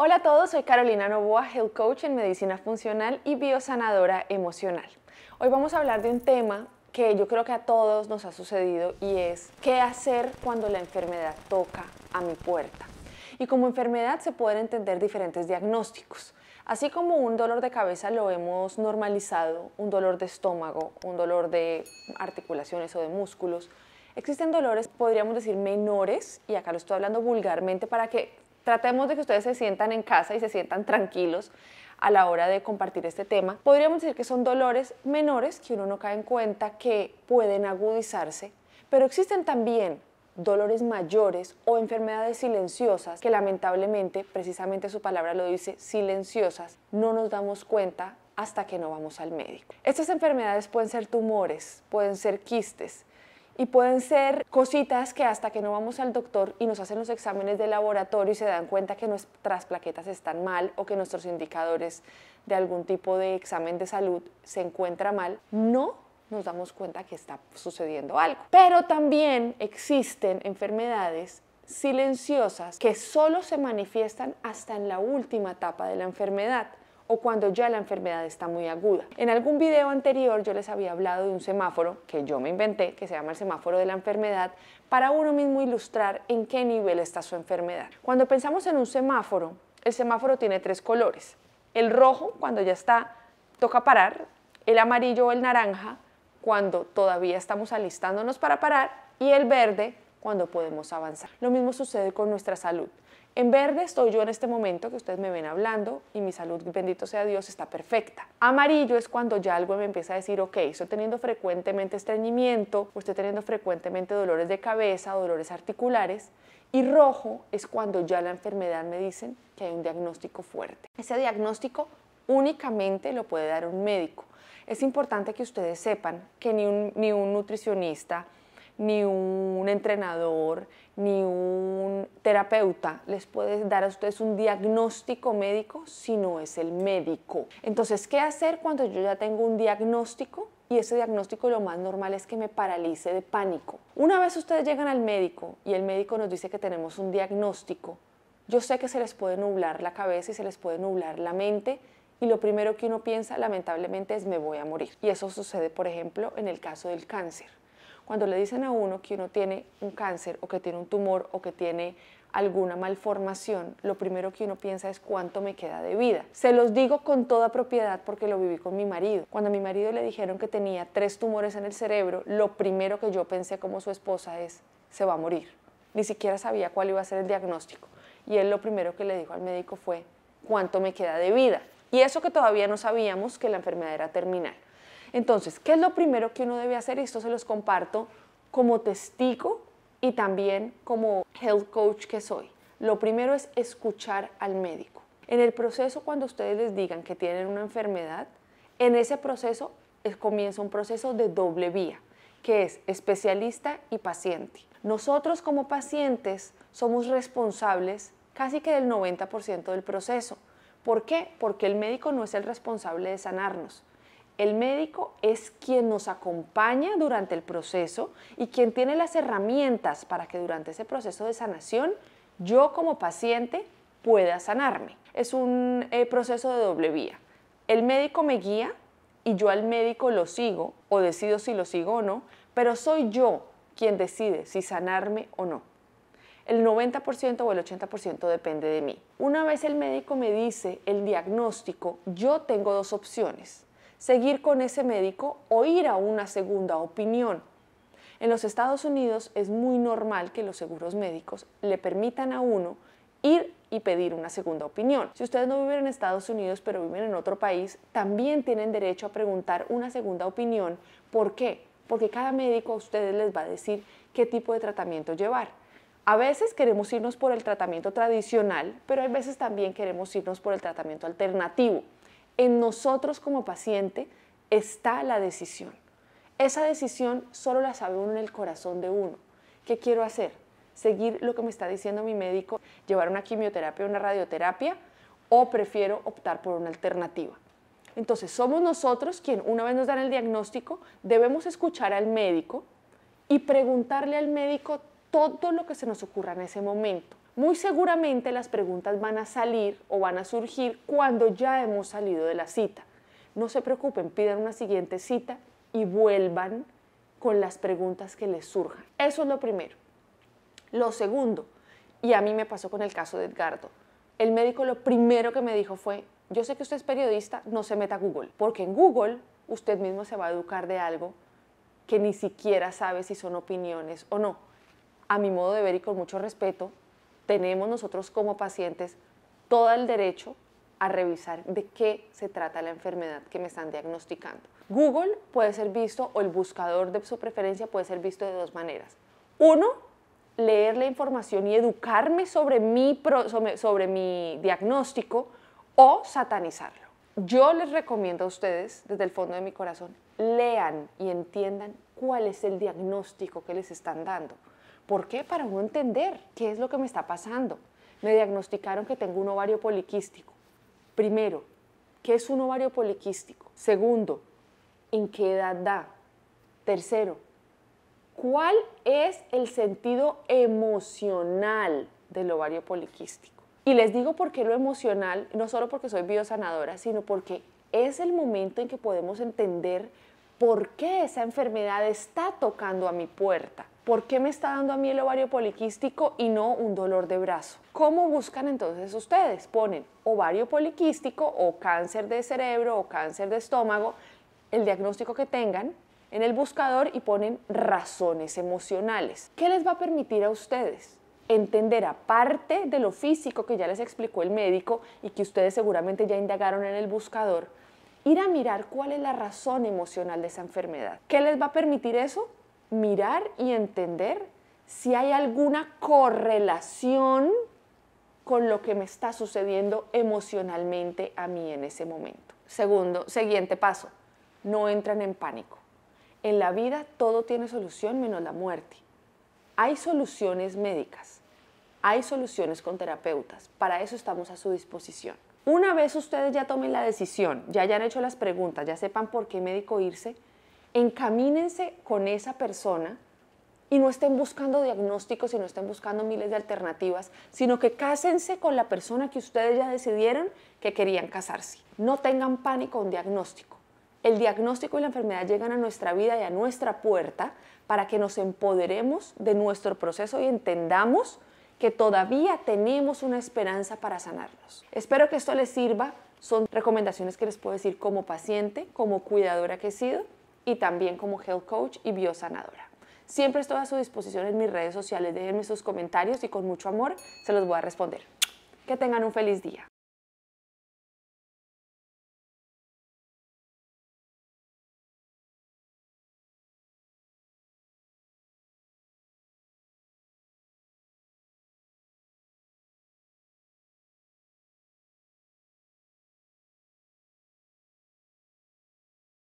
Hola a todos, soy Carolina Novoa, Health Coach en Medicina Funcional y Biosanadora Emocional. Hoy vamos a hablar de un tema que yo creo que a todos nos ha sucedido y es qué hacer cuando la enfermedad toca a mi puerta. Y como enfermedad se pueden entender diferentes diagnósticos. Así como un dolor de cabeza lo hemos normalizado, un dolor de estómago, un dolor de articulaciones o de músculos, existen dolores, podríamos decir, menores, y acá lo estoy hablando vulgarmente para que tratemos de que ustedes se sientan en casa y se sientan tranquilos a la hora de compartir este tema. Podríamos decir que son dolores menores que uno no cae en cuenta que pueden agudizarse, pero existen también dolores mayores o enfermedades silenciosas que lamentablemente, precisamente su palabra lo dice, silenciosas, no nos damos cuenta hasta que no vamos al médico. Estas enfermedades pueden ser tumores, pueden ser quistes, y pueden ser cositas que hasta que no vamos al doctor y nos hacen los exámenes de laboratorio y se dan cuenta que nuestras plaquetas están mal o que nuestros indicadores de algún tipo de examen de salud se encuentra mal, no nos damos cuenta que está sucediendo algo. Pero también existen enfermedades silenciosas que solo se manifiestan hasta en la última etapa de la enfermedad o cuando ya la enfermedad está muy aguda. En algún video anterior yo les había hablado de un semáforo que yo me inventé, que se llama el semáforo de la enfermedad, para uno mismo ilustrar en qué nivel está su enfermedad. Cuando pensamos en un semáforo, el semáforo tiene tres colores. El rojo, cuando ya está, toca parar. El amarillo o el naranja, cuando todavía estamos alistándonos para parar. Y el verde, cuando podemos avanzar. Lo mismo sucede con nuestra salud. En verde estoy yo en este momento que ustedes me ven hablando y mi salud, bendito sea Dios, está perfecta. Amarillo es cuando ya algo me empieza a decir, ok, estoy teniendo frecuentemente estreñimiento, estoy teniendo frecuentemente dolores de cabeza, dolores articulares. Y rojo es cuando ya la enfermedad me dicen que hay un diagnóstico fuerte. Ese diagnóstico únicamente lo puede dar un médico. Es importante que ustedes sepan que ni ni un nutricionista, ni un entrenador, ni un terapeuta les puede dar a ustedes un diagnóstico médico si no es el médico. Entonces, ¿qué hacer cuando yo ya tengo un diagnóstico? Y ese diagnóstico lo más normal es que me paralice de pánico. Una vez ustedes llegan al médico y el médico nos dice que tenemos un diagnóstico, yo sé que se les puede nublar la cabeza y se les puede nublar la mente y lo primero que uno piensa lamentablemente es me voy a morir. Y eso sucede, por ejemplo, en el caso del cáncer. Cuando le dicen a uno que uno tiene un cáncer o que tiene un tumor o que tiene alguna malformación, lo primero que uno piensa es cuánto me queda de vida. Se los digo con toda propiedad porque lo viví con mi marido. Cuando a mi marido le dijeron que tenía tres tumores en el cerebro, lo primero que yo pensé como su esposa es, se va a morir. Ni siquiera sabía cuál iba a ser el diagnóstico. Y él lo primero que le dijo al médico fue, ¿cuánto me queda de vida? Y eso que todavía no sabíamos que la enfermedad era terminal. Entonces, ¿qué es lo primero que uno debe hacer? Esto se los comparto como testigo y también como health coach que soy. Lo primero es escuchar al médico. En el proceso, cuando ustedes les digan que tienen una enfermedad, en ese proceso comienza un proceso de doble vía, que es especialista y paciente. Nosotros como pacientes somos responsables casi que del 90% del proceso. ¿Por qué? Porque el médico no es el responsable de sanarnos. El médico es quien nos acompaña durante el proceso y quien tiene las herramientas para que durante ese proceso de sanación yo como paciente pueda sanarme. Es un eh, proceso de doble vía. El médico me guía y yo al médico lo sigo o decido si lo sigo o no, pero soy yo quien decide si sanarme o no. El 90% o el 80% depende de mí. Una vez el médico me dice el diagnóstico, yo tengo dos opciones seguir con ese médico o ir a una segunda opinión. En los Estados Unidos es muy normal que los seguros médicos le permitan a uno ir y pedir una segunda opinión. Si ustedes no viven en Estados Unidos pero viven en otro país, también tienen derecho a preguntar una segunda opinión. ¿Por qué? Porque cada médico a ustedes les va a decir qué tipo de tratamiento llevar. A veces queremos irnos por el tratamiento tradicional, pero hay veces también queremos irnos por el tratamiento alternativo. En nosotros como paciente está la decisión. Esa decisión solo la sabe uno en el corazón de uno. ¿Qué quiero hacer? ¿Seguir lo que me está diciendo mi médico? ¿Llevar una quimioterapia o una radioterapia? ¿O prefiero optar por una alternativa? Entonces somos nosotros quien una vez nos dan el diagnóstico debemos escuchar al médico y preguntarle al médico todo lo que se nos ocurra en ese momento. Muy seguramente las preguntas van a salir o van a surgir cuando ya hemos salido de la cita. No se preocupen, pidan una siguiente cita y vuelvan con las preguntas que les surjan. Eso es lo primero. Lo segundo, y a mí me pasó con el caso de Edgardo, el médico lo primero que me dijo fue, yo sé que usted es periodista, no se meta a Google, porque en Google usted mismo se va a educar de algo que ni siquiera sabe si son opiniones o no a mi modo de ver y con mucho respeto, tenemos nosotros como pacientes todo el derecho a revisar de qué se trata la enfermedad que me están diagnosticando. Google puede ser visto o el buscador de su preferencia puede ser visto de dos maneras. Uno, leer la información y educarme sobre mi, mi diagnóstico o satanizarlo. Yo les recomiendo a ustedes, desde el fondo de mi corazón, lean y entiendan cuál es el diagnóstico que les están dando. ¿Por qué? Para uno entender qué es lo que me está pasando. Me diagnosticaron que tengo un ovario poliquístico. Primero, ¿qué es un ovario poliquístico? Segundo, ¿en qué edad da? Tercero, ¿cuál es el sentido emocional del ovario poliquístico? Y les digo por qué lo emocional, no solo porque soy biosanadora, sino porque es el momento en que podemos entender por qué esa enfermedad está tocando a mi puerta ¿por qué me está dando a mí el ovario poliquístico y no un dolor de brazo? ¿Cómo buscan entonces ustedes? Ponen ovario poliquístico o cáncer de cerebro o cáncer de estómago, el diagnóstico que tengan en el buscador y ponen razones emocionales. ¿Qué les va a permitir a ustedes? Entender aparte de lo físico que ya les explicó el médico y que ustedes seguramente ya indagaron en el buscador, ir a mirar cuál es la razón emocional de esa enfermedad. ¿Qué les va a permitir eso? mirar y entender si hay alguna correlación con lo que me está sucediendo emocionalmente a mí en ese momento. Segundo, siguiente paso, no entran en pánico. En la vida todo tiene solución menos la muerte. Hay soluciones médicas, hay soluciones con terapeutas, para eso estamos a su disposición. Una vez ustedes ya tomen la decisión, ya hayan hecho las preguntas, ya sepan por qué médico irse, encamínense con esa persona y no estén buscando diagnósticos y no estén buscando miles de alternativas, sino que cásense con la persona que ustedes ya decidieron que querían casarse. No tengan pánico con un diagnóstico. El diagnóstico y la enfermedad llegan a nuestra vida y a nuestra puerta para que nos empoderemos de nuestro proceso y entendamos que todavía tenemos una esperanza para sanarnos. Espero que esto les sirva. Son recomendaciones que les puedo decir como paciente, como cuidadora que he sido y también como health coach y biosanadora. Siempre estoy a su disposición en mis redes sociales. Déjenme sus comentarios y con mucho amor se los voy a responder. Que tengan un feliz día.